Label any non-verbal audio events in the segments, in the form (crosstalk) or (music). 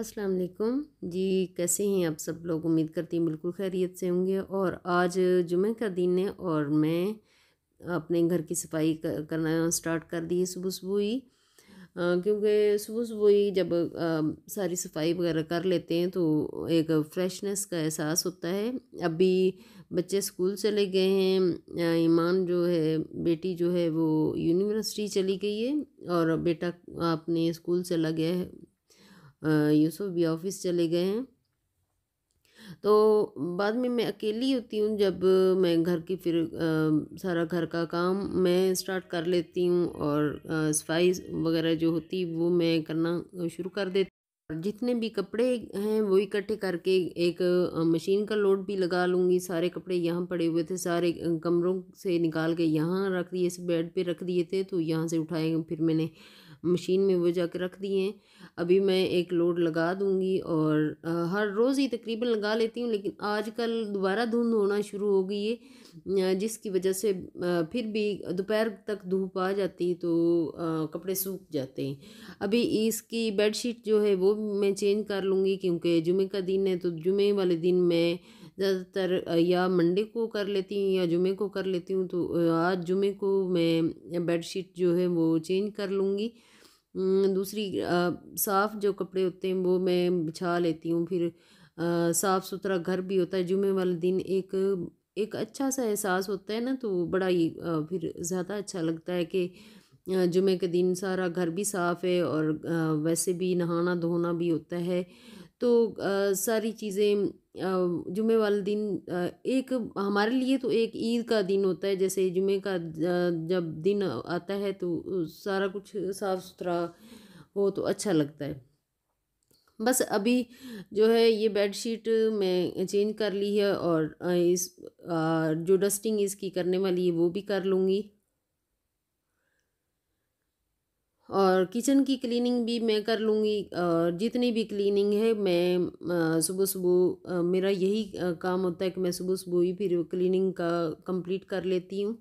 अस्सलाम वालेकुम जी कैसे हैं आप सब लोग उम्मीद करती हैं बिल्कुल खैरियत से होंगे और आज जुमे का दिन है और मैं अपने घर की सफाई करना स्टार्ट कर दी है सुबह सुबह ही क्योंकि सुबह सुबह ही जब आ, सारी सफाई वगैरह कर लेते हैं तो एक फ्रेशनेस का एहसास होता है अभी बच्चे स्कूल चले गए हैं ईमान जो है बेटी जो है वो यूनिवर्सिटी चली गई है और बेटा अपने स्कूल चला गया है यूसुफ भी ऑफिस चले गए हैं तो बाद में मैं अकेली होती हूँ जब मैं घर की फिर आ, सारा घर का काम मैं स्टार्ट कर लेती हूँ और सफाई वगैरह जो होती वो मैं करना शुरू कर देती जितने भी कपड़े हैं वो इकट्ठे करके एक मशीन का लोड भी लगा लूँगी सारे कपड़े यहाँ पड़े हुए थे सारे कमरों से निकाल के यहाँ रख दिए बेड पे रख दिए थे तो यहाँ से उठाए फिर मैंने मशीन में वो जाकर रख दिए अभी मैं एक लोड लगा दूँगी और हर रोज़ ही तकरीबन लगा लेती हूँ लेकिन आजकल दोबारा धुंध होना शुरू हो गई है जिसकी वजह से फिर भी दोपहर तक धूप आ जाती है तो कपड़े सूख जाते हैं अभी इसकी बेडशीट जो है वो मैं चेंज कर लूँगी क्योंकि जुमे का दिन है तो जुमे वाले दिन मैं ज़्यादातर या मंडे को कर लेती हूँ या जुमे को कर लेती हूँ तो आज जुमे को मैं बेडशीट जो है वो चेंज कर लूँगी दूसरी साफ़ जो कपड़े होते हैं वो मैं बिछा लेती हूँ फिर साफ़ सुथरा घर भी होता है जुमे वाले दिन एक एक अच्छा सा एहसास होता है ना तो बड़ा ही फिर ज़्यादा अच्छा लगता है कि जुमे के दिन सारा घर भी साफ़ है और वैसे भी नहाना धोना भी होता है तो सारी चीज़ें जुमे वाले दिन एक हमारे लिए तो एक ईद का दिन होता है जैसे जुमे का जब दिन आता है तो सारा कुछ साफ़ सुथरा हो तो अच्छा लगता है बस अभी जो है ये बेडशीट मैं चेंज कर ली है और इस जो डस्टिंग इसकी करने वाली है वो भी कर लूँगी और किचन की क्लीनिंग भी मैं कर लूँगी और जितनी भी क्लीनिंग है मैं सुबह सुबह मेरा यही काम होता है कि मैं सुबह सुबह ही फिर क्लीनिंग का कंप्लीट कर लेती हूँ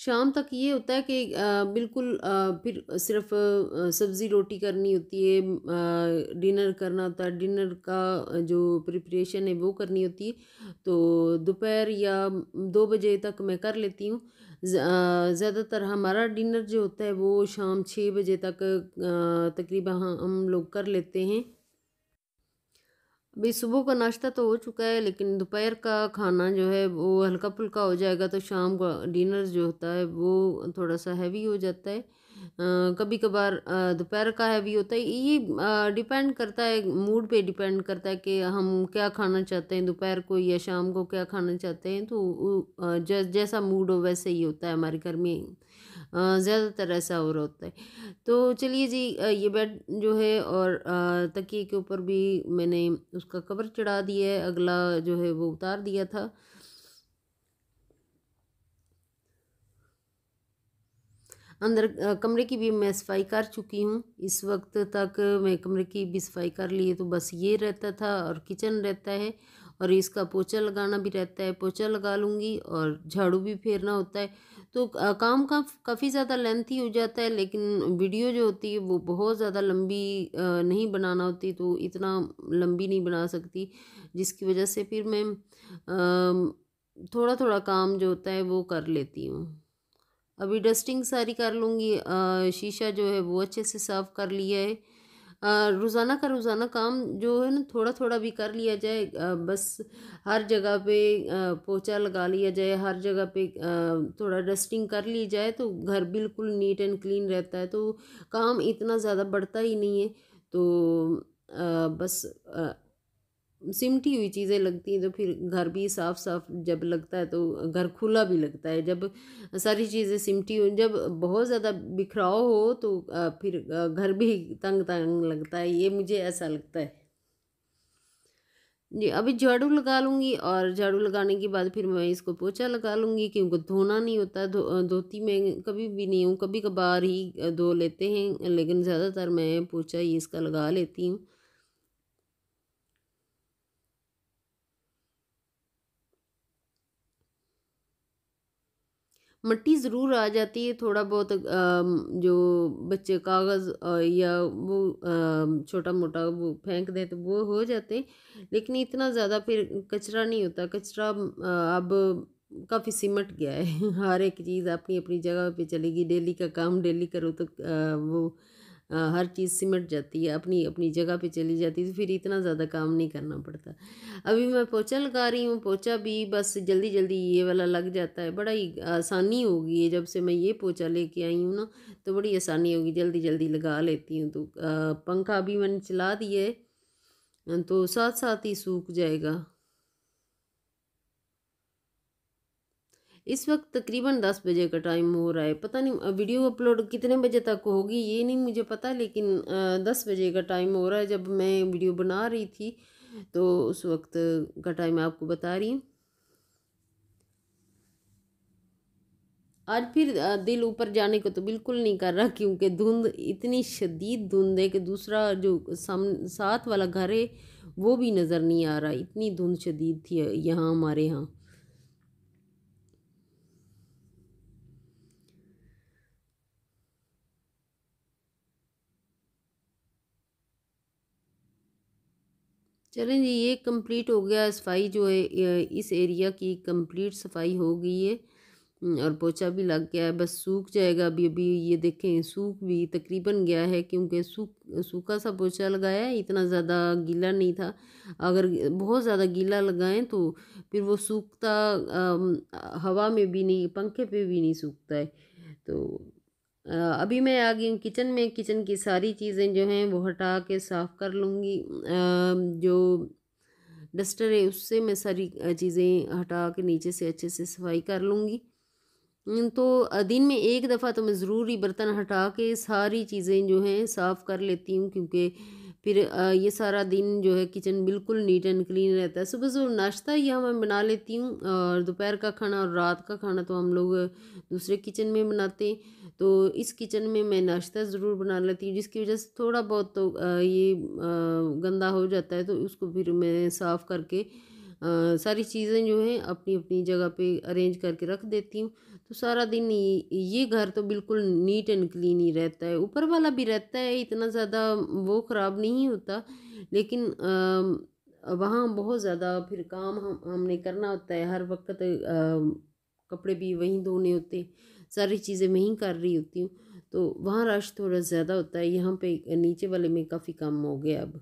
शाम तक ये होता है कि बिल्कुल फिर सिर्फ सब्ज़ी रोटी करनी होती है डिनर करना होता है डिनर का जो प्रिपरेशन है वो करनी होती है तो दोपहर या दो बजे तक मैं कर लेती हूँ ज़्यादातर हमारा डिनर जो होता है वो शाम छः बजे तक तकरीबन हम लोग कर लेते हैं भाई सुबह का नाश्ता तो हो चुका है लेकिन दोपहर का खाना जो है वो हल्का फुल्का हो जाएगा तो शाम का डिनर जो होता है वो थोड़ा सा हैवी हो जाता है कभी कभार दोपहर का हैवी होता है ये डिपेंड करता है मूड पे डिपेंड करता है कि हम क्या खाना चाहते हैं दोपहर को या शाम को क्या खाना चाहते हैं तो जैसा मूड हो वैसे ही होता है हमारे घर में ज़्यादातर ऐसा हो रहा होता है तो चलिए जी ये बेड जो है और तकिए के ऊपर भी मैंने उसका कवर चढ़ा दिया है अगला जो है वो उतार दिया था अंदर कमरे की भी मैं सफाई कर चुकी हूँ इस वक्त तक मैं कमरे की भी सफाई कर ली है तो बस ये रहता था और किचन रहता है और इसका पोछा लगाना भी रहता है पोछा लगा लूँगी और झाड़ू भी फेरना होता है तो काम का काफ़ी ज़्यादा लेंथी हो जाता है लेकिन वीडियो जो होती है वो बहुत ज़्यादा लंबी नहीं बनाना होती तो इतना लंबी नहीं बना सकती जिसकी वजह से फिर मैं थोड़ा थोड़ा काम जो होता है वो कर लेती हूँ अभी डस्टिंग सारी कर लूँगी शीशा जो है वो अच्छे से साफ़ कर लिया है रोज़ाना का रोज़ाना काम जो है ना थोड़ा थोड़ा भी कर लिया जाए बस हर जगह पे पोछा लगा लिया जाए हर जगह पे थोड़ा डस्टिंग कर ली जाए तो घर बिल्कुल नीट एंड क्लीन रहता है तो काम इतना ज़्यादा बढ़ता ही नहीं है तो बस सिमटी हुई चीज़ें लगती हैं तो फिर घर भी साफ साफ जब लगता है तो घर खुला भी लगता है जब सारी चीज़ें सिमटी हुई जब बहुत ज़्यादा बिखराव हो तो फिर घर भी तंग तंग लगता है ये मुझे ऐसा लगता है जी अभी झाड़ू लगा लूँगी और झाड़ू लगाने के बाद फिर मैं इसको पोछा लगा लूँगी क्योंकि धोना नहीं होता धो धोती में कभी भी नहीं हूँ कभी कभार ही धो लेते हैं लेकिन ज़्यादातर मैं पोछा ही इसका लगा लेती हूँ मट्टी ज़रूर आ जाती है थोड़ा बहुत जो बच्चे कागज़ या वो छोटा मोटा वो फेंक दें तो वो हो जाते लेकिन इतना ज़्यादा फिर कचरा नहीं होता कचरा अब काफ़ी सिमट गया है (laughs) हर एक चीज़ अपनी अपनी जगह पे चलेगी डेली का काम डेली करो तो वो हाँ, हर चीज़ सिमट जाती है अपनी अपनी जगह पे चली जाती है तो फिर इतना ज़्यादा काम नहीं करना पड़ता अभी मैं पोछा लगा रही हूँ पोछा भी बस जल्दी जल्दी ये वाला लग जाता है बड़ा ही आसानी होगी है जब से मैं ये पोछा लेके आई हूँ ना तो बड़ी आसानी होगी जल्दी जल्दी लगा लेती हूँ तो पंखा अभी मैंने चला दिया है तो साथ साथ ही सूख जाएगा इस वक्त तकरीबन दस बजे का टाइम हो रहा है पता नहीं वीडियो अपलोड कितने बजे तक होगी ये नहीं मुझे पता लेकिन दस बजे का टाइम हो रहा है जब मैं वीडियो बना रही थी तो उस वक्त का टाइम आपको बता रही हूँ आज फिर दिल ऊपर जाने को तो बिल्कुल नहीं कर रहा क्योंकि धुंध इतनी शदीद धुंध है कि दूसरा जो साम साथ वाला घर है वो भी नज़र नहीं आ रहा इतनी धुंध शदीद थी यहाँ हमारे यहाँ चलें जी ये कंप्लीट हो गया सफाई जो है इस एरिया की कंप्लीट सफाई हो गई है हम्म, और पोछा भी लग गया है बस सूख जाएगा अभी अभी ये देखें सूख भी तकरीबन गया है क्योंकि सूख सूखा सा पोछा लगाया है इतना ज़्यादा गीला नहीं था अगर बहुत ज़्यादा गीला लगाएं तो फिर वो सूखता हवा में भी नहीं पंखे पे भी नहीं सूखता है तो अभी मैं आ गई हूँ किचन में किचन की सारी चीज़ें जो हैं वो हटा के साफ़ कर लूँगी जो डस्टर है उससे मैं सारी चीज़ें हटा के नीचे से अच्छे से सफाई कर लूँगी तो दिन में एक दफ़ा तो मैं ज़रूरी बर्तन हटा के सारी चीज़ें जो हैं साफ़ कर लेती हूँ क्योंकि फिर ये सारा दिन जो है किचन बिल्कुल नीट एंड क्लीन रहता है सुबह सुबह नाश्ता ही मैं बना लेती हूँ और दोपहर का खाना और रात का खाना तो हम लोग दूसरे किचन में बनाते हैं तो इस किचन में मैं नाश्ता ज़रूर बना लेती हूँ जिसकी वजह से थोड़ा बहुत तो ये गंदा हो जाता है तो उसको फिर मैं साफ़ करके सारी चीज़ें जो हैं अपनी अपनी जगह पे अरेंज करके रख देती हूँ तो सारा दिन ये घर तो बिल्कुल नीट एंड क्लीन ही रहता है ऊपर वाला भी रहता है इतना ज़्यादा वो ख़राब नहीं होता लेकिन वहाँ बहुत ज़्यादा फिर काम हम हमने करना होता है हर वक्त आ, कपड़े भी वहीं धोने होते सारी चीज़ें मैं ही कर रही होती हूँ तो वहाँ रश थोड़ा ज़्यादा होता है यहाँ पे नीचे वाले में काफ़ी कम हो गया अब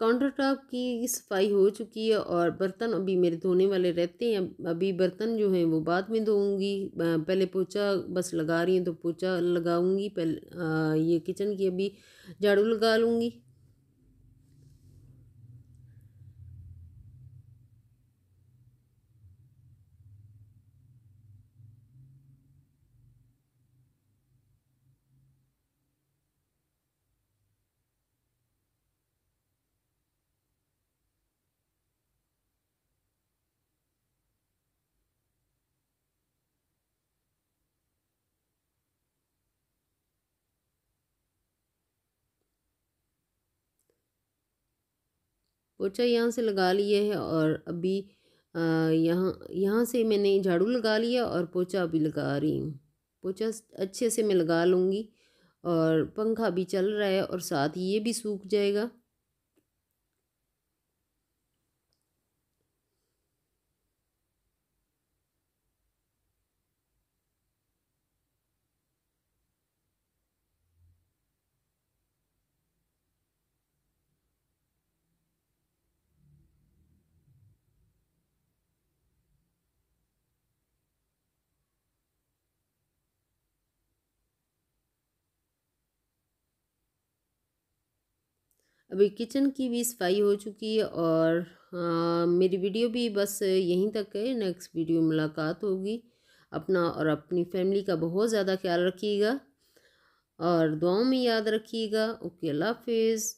काउंटर टॉप की सफाई हो चुकी है और बर्तन अभी मेरे धोने वाले रहते हैं अभी बर्तन जो हैं वो बाद में धोऊंगी पहले पोछा बस लगा रही हैं तो पोछा लगाऊंगी पहले ये किचन की अभी झाड़ू लगा लूँगी पोछा यहाँ से लगा लिया है और अभी यहाँ यहाँ से मैंने झाड़ू लगा लिया और पोछा अभी लगा रही हूँ पोछा अच्छे से मैं लगा लूँगी और पंखा भी चल रहा है और साथ ही ये भी सूख जाएगा अभी किचन की भी सफाई हो चुकी है और आ, हाँ, मेरी वीडियो भी बस यहीं तक है नेक्स्ट वीडियो मुलाकात होगी अपना और अपनी फैमिली का बहुत ज़्यादा ख्याल रखिएगा और दुआओं में याद रखिएगा ओके अल्लाह हाफिज़